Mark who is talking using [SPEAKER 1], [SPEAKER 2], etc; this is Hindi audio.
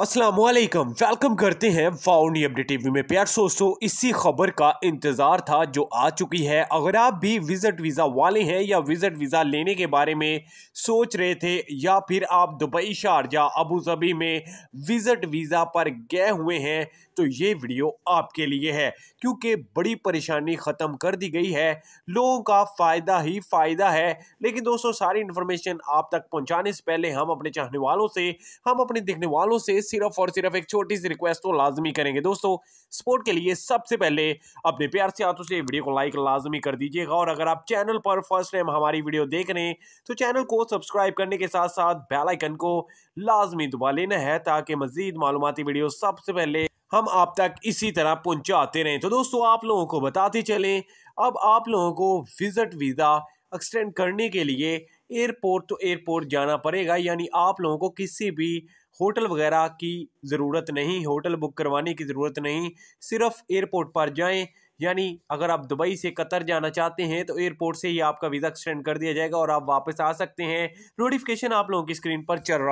[SPEAKER 1] असलम वेलकम करते हैं फाउंडी अपडेट टीवी में प्यार दोस्तों इसी खबर का इंतज़ार था जो आ चुकी है अगर आप भी विज़िट वीज़ा वाले हैं या विज़िट वीज़ा लेने के बारे में सोच रहे थे या फिर आप दुबई शारजा अबू धाबी में विज़िट वीज़ा पर गए हुए हैं तो ये वीडियो आपके लिए है क्योंकि बड़ी परेशानी ख़त्म कर दी गई है लोगों का फ़ायदा ही फ़ायदा है लेकिन दोस्तों सारी इन्फॉर्मेशन आप तक पहुँचाने से पहले हम अपने चाहने वालों से हम अपने देखने वालों से सिर्फ और सिर्फ एक छोटी सी रिक्वेस्ट तो लाजमी करेंगे दोस्तों सपोर्ट के लिए सबसे पहले अपने प्यार से हाथों से वीडियो को लाइक लाजमी कर दीजिएगा और अगर आप चैनल पर फर्स्ट टाइम हमारी वीडियो देख रहे हैं तो चैनल को सब्सक्राइब करने के साथ साथ बेलाइकन को लाजमी दबा लेना है ताकि मजीद मालूमती वीडियो सबसे पहले हम आप तक इसी तरह पहुंचाते रहें तो दोस्तों आप लोगों को बताते चलें अब आप लोगों को विज़िट वीज़ा एक्सटेंड करने के लिए एयरपोर्ट तो एयरपोर्ट जाना पड़ेगा यानी आप लोगों को किसी भी होटल वगैरह की ज़रूरत नहीं होटल बुक करवाने की ज़रूरत नहीं सिर्फ एयरपोर्ट पर जाएं यानी अगर आप दुबई से कतर जाना चाहते हैं तो एयरपोर्ट से ही आपका वीज़ा एक्सटेंड कर दिया जाएगा और आप वापस आ सकते हैं नोटिफिकेशन आप लोगों की स्क्रीन पर चल रहा